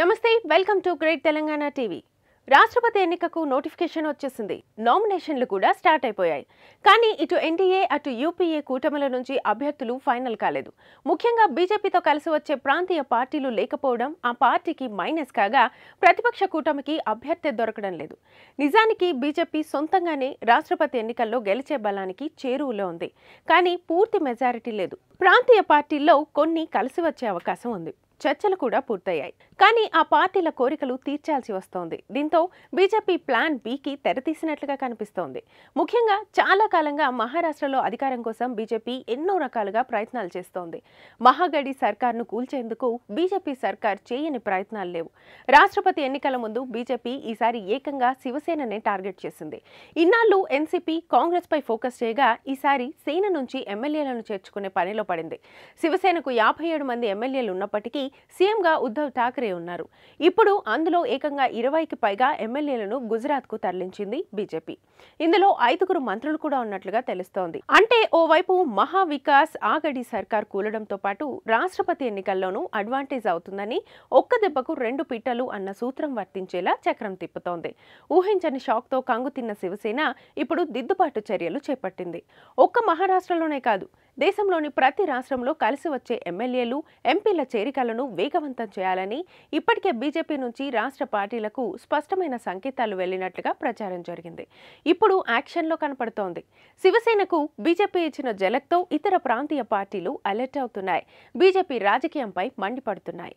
నమస్తే welcome to great Telangana TV రాష్ట్రపతి ఎన్నికకు నోటిఫికేషన్ వచ్చేసింది నామినేషన్లు కూడా స్టార్ట్ అయిపోయాయి కానీ ఇటు ఎన్డీఏ అటు యూపీఏ కూటమిల నుంచి అభ్యర్థులు ఫైనల్ కాలేదు ముఖ్యంగా బీజేపీతో కలిసి వచ్చే ప్రాంతీయ పార్టీలు లేకపోవడం ఆ పార్టీకి మైనస్ కాగా ప్రతిపక్ష కూటమికి అభ్యర్థి దొరకడం లేదు నిజానికి బీజేపీ సొంతంగానే రాష్ట్రపతి ఎన్నికల్లో గెలిచే బలానికి చేరువలో ఉంది కానీ పూర్తి మెజారిటీ లేదు ప్రాంతీయ పార్టీల్లో కొన్ని కలిసి వచ్చే అవకాశం ఉంది చర్చలు కూడా పూర్తయ్యాయి కానీ ఆ పార్టీల కోరికలు తీర్చాల్సి వస్తోంది దీంతో బీజేపీ ప్లాన్ బికి తెరతీసినట్లుగా కనిపిస్తోంది ముఖ్యంగా చాలా కాలంగా మహారాష్ట్రలో అధికారం కోసం బీజేపీ ఎన్నో రకాలుగా ప్రయత్నాలు చేస్తోంది మహాగడి సర్కార్ను కూల్చేందుకు బీజేపీ సర్కార్ చేయని ప్రయత్నాలు లేవు రాష్ట్రపతి ఎన్నికల ముందు బీజేపీ ఈసారి ఏకంగా శివసేననే టార్గెట్ చేసింది ఇన్నాళ్ళు ఎన్సీపీ కాంగ్రెస్పై ఫోకస్ చేయగా ఈసారి సేన నుంచి ఎమ్మెల్యేలను చేర్చుకునే పనిలో పడింది శివసేనకు యాభై ఏడు మంది ఎమ్మెల్యేలు ఉన్నప్పటికీ సీఎంగా ఉద్దవ్ ఠాక్రే ఉన్నారు ఇప్పుడు అందులో ఏకంగా ఇరవైకి పైగా ఎమ్మెల్యేలను గుజరాత్ కు తరలించింది బీజేపీ ఇందులో ఐదుగురు మంత్రులు కూడా ఉన్నట్లుగా తెలుస్తోంది అంటే ఓవైపు మహావికాస్ ఆగడి సర్కార్ కూలడంతో పాటు రాష్ట్రపతి ఎన్నికల్లోనూ అడ్వాంటేజ్ అవుతుందని ఒక్క దెబ్బకు రెండు పిట్టలు అన్న సూత్రం వర్తించేలా చక్రం తిప్పుతోంది ఊహించని షాక్ తో కంగుతిన్న శివసేన ఇప్పుడు దిద్దుబాటు చర్యలు చేపట్టింది ఒక్క మహారాష్ట్రలోనే కాదు దేశంలోని ప్రతి రాష్ట్రంలో కలిసి వచ్చే ఎమ్మెల్యేలు ఎంపీల చేరికలను వేగవంతం చేయాలని ఇప్పటికే బీజేపీ నుంచి రాష్ట్ర పార్టీలకు స్పష్టమైన సంకేతాలు వెళ్లినట్లుగా ప్రచారం జరిగింది ఇప్పుడు యాక్షన్లో కనపడుతోంది శివసేనకు బీజేపీ ఇచ్చిన జలక్తో ఇతర ప్రాంతీయ పార్టీలు అలర్ట్ అవుతున్నాయి బీజేపీ రాజకీయంపై మండిపడుతున్నాయి